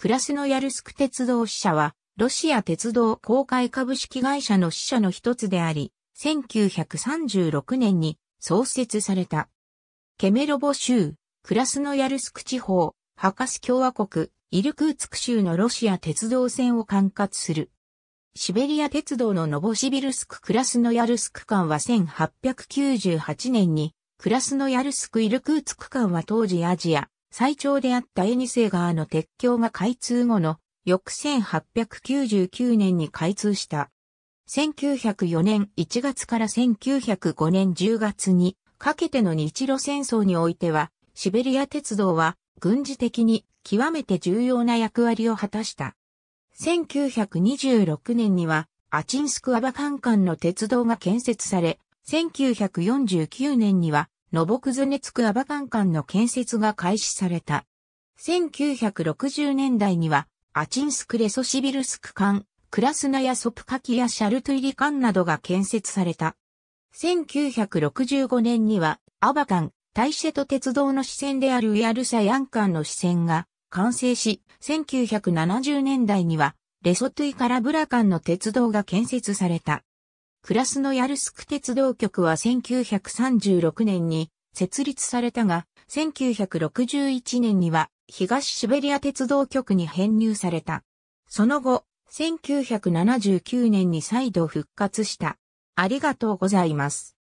クラスノヤルスク鉄道支社は、ロシア鉄道公開株式会社の支社の一つであり、1936年に創設された。ケメロボ州、クラスノヤルスク地方、ハカス共和国、イルクーツク州のロシア鉄道線を管轄する。シベリア鉄道のノボシビルスククラスノヤルスク間は1898年に、クラスノヤルスクイルクーツク間は当時アジア、最長であったエニセ川の鉄橋が開通後の翌1899年に開通した。1904年1月から1905年10月にかけての日露戦争においては、シベリア鉄道は軍事的に極めて重要な役割を果たした。1926年には、アチンスクアバカン間の鉄道が建設され、1949年にはノボクズネツクアバカン館の建設が開始された。1960年代には、アチンスク・レソシビルスク間、クラスナやソプカキやシャルトゥイリ間などが建設された。1965年には、アバカン、タイシェト鉄道の支線であるウヤルサヤン間の支線が完成し、1970年代には、レソトゥイからブラ間の鉄道が建設された。クラスノヤルスク鉄道局は1936年に設立されたが、1961年には東シベリア鉄道局に編入された。その後、1979年に再度復活した。ありがとうございます。